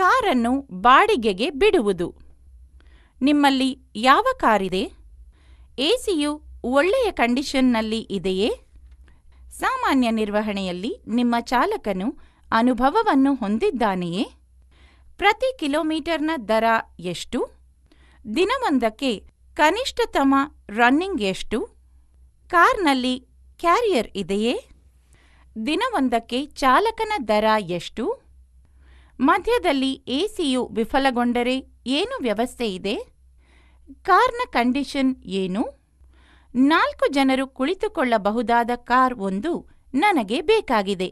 ಕಾರನ್ನು ಬಾಡಿಗೆಗೆ ಬಿಡುವುದು ನಿಮ್ಮಲ್ಲಿ ಯಾವ ಕಾರಿದೆ ಎಸಿಯು ಒಳ್ಳೆಯ ಕಂಡೀಷನ್ನಲ್ಲಿ ಇದೆಯೇ ಸಾಮಾನ್ಯ ನಿರ್ವಹಣೆಯಲ್ಲಿ ನಿಮ್ಮ ಚಾಲಕನು ಅನುಭವವನ್ನು ಹೊಂದಿದ್ದಾನೆಯೇ ಪ್ರತಿ ಕಿಲೋಮೀಟರ್ನ ದರ ಎಷ್ಟು ದಿನವೊಂದಕ್ಕೆ ಕನಿಷ್ಠತಮ ರನ್ನಿಂಗ್ ಎಷ್ಟು ಕಾರ್ನಲ್ಲಿ ಕ್ಯಾರಿಯರ್ ಇದೆಯೇ ದಿನವೊಂದಕ್ಕೆ ಚಾಲಕನ ದರ ಎಷ್ಟು ಮಧ್ಯದಲ್ಲಿ ಎಸಿಯು ವಿಫಲಗೊಂಡರೆ ಏನು ವ್ಯವಸ್ಥೆ ಇದೆ ಕಾರ್ನ ಕಂಡೀಷನ್ ಏನು ನಾಲ್ಕು ಜನರು ಕುಳಿತುಕೊಳ್ಳಬಹುದಾದ ಕಾರ್ ಒಂದು ನನಗೆ ಬೇಕಾಗಿದೆ